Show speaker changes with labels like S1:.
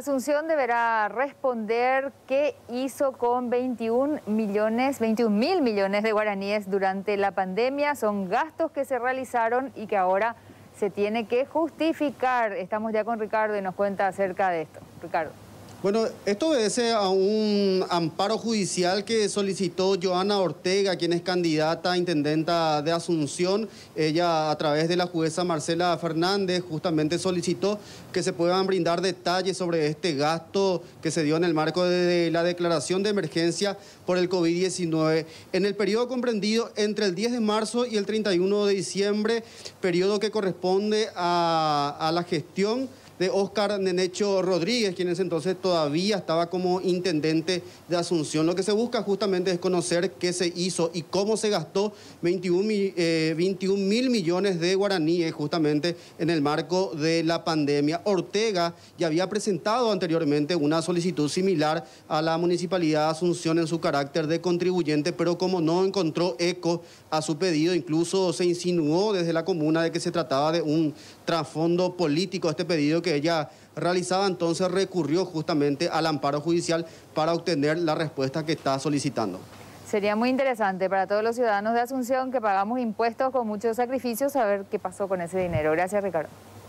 S1: Asunción deberá responder qué hizo con 21 millones, 21 mil millones de guaraníes durante la pandemia. Son gastos que se realizaron y que ahora se tiene que justificar. Estamos ya con Ricardo y nos cuenta acerca de esto. Ricardo.
S2: Bueno, esto obedece a un amparo judicial que solicitó Joana Ortega, quien es candidata a intendenta de Asunción. Ella, a través de la jueza Marcela Fernández, justamente solicitó que se puedan brindar detalles sobre este gasto que se dio en el marco de la declaración de emergencia por el COVID-19. En el periodo comprendido entre el 10 de marzo y el 31 de diciembre, periodo que corresponde a, a la gestión de Óscar Nenecho Rodríguez, quien en ese entonces todavía estaba como intendente de Asunción. Lo que se busca justamente es conocer qué se hizo y cómo se gastó 21, 21 eh, mil millones de guaraníes justamente en el marco de la pandemia. Ortega ya había presentado anteriormente una solicitud similar a la Municipalidad de Asunción en su carácter de contribuyente, pero como no encontró eco a su pedido, incluso se insinuó desde la comuna de que se trataba de un trasfondo político este pedido que que ella realizaba, entonces recurrió justamente al amparo judicial para obtener la respuesta que está solicitando.
S1: Sería muy interesante para todos los ciudadanos de Asunción que pagamos impuestos con muchos sacrificios saber qué pasó con ese dinero. Gracias, Ricardo.